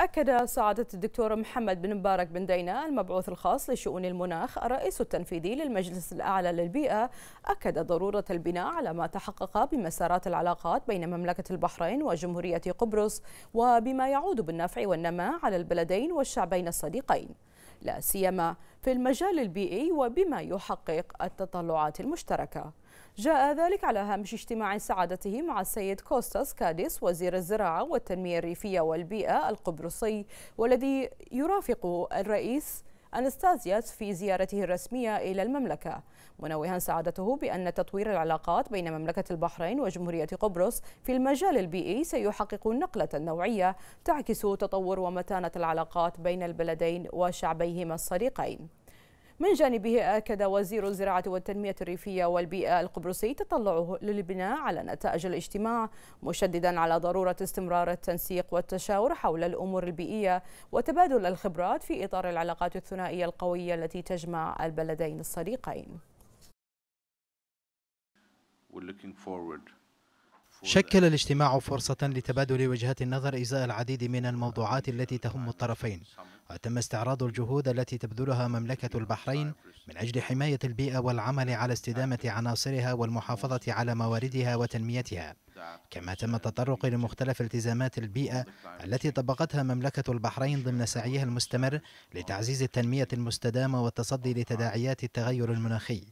أكد سعادة الدكتور محمد بن مبارك بن دينا المبعوث الخاص لشؤون المناخ الرئيس التنفيذي للمجلس الأعلى للبيئة أكد ضرورة البناء على ما تحقق بمسارات العلاقات بين مملكة البحرين وجمهورية قبرص وبما يعود بالنفع والنماء على البلدين والشعبين الصديقين لا سيما في المجال البيئي وبما يحقق التطلعات المشتركة جاء ذلك على هامش اجتماع سعادته مع السيد كوستاس كاديس وزير الزراعة والتنمية الريفية والبيئة القبرصي والذي يرافق الرئيس أنستازياس في زيارته الرسمية إلى المملكة منوها سعادته بأن تطوير العلاقات بين مملكة البحرين وجمهورية قبرص في المجال البيئي سيحقق نقلة نوعية تعكس تطور ومتانة العلاقات بين البلدين وشعبيهما الصديقين من جانبه أكد وزير الزراعة والتنمية الريفية والبيئة القبرصي تطلعه للبناء على نتائج الاجتماع مشددا على ضرورة استمرار التنسيق والتشاور حول الأمور البيئية وتبادل الخبرات في إطار العلاقات الثنائية القوية التي تجمع البلدين الصديقين شكل الاجتماع فرصة لتبادل وجهات النظر إزاء العديد من الموضوعات التي تهم الطرفين وتم استعراض الجهود التي تبذلها مملكة البحرين من أجل حماية البيئة والعمل على استدامة عناصرها والمحافظة على مواردها وتنميتها كما تم التطرق لمختلف التزامات البيئة التي طبقتها مملكة البحرين ضمن سعيها المستمر لتعزيز التنمية المستدامة والتصدي لتداعيات التغير المناخي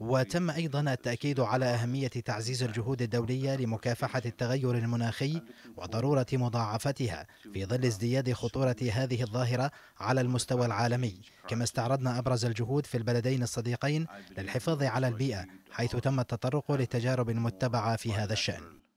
وتم أيضا التأكيد على أهمية تعزيز الجهود الدولية لمكافحة التغير المناخي وضرورة مضاعفتها في ظل ازدياد خطورة هذه الظاهرة على المستوى العالمي كما استعرضنا أبرز الجهود في البلدين الصديقين للحفاظ على البيئة حيث تم التطرق للتجارب المتبعة في هذا الشأن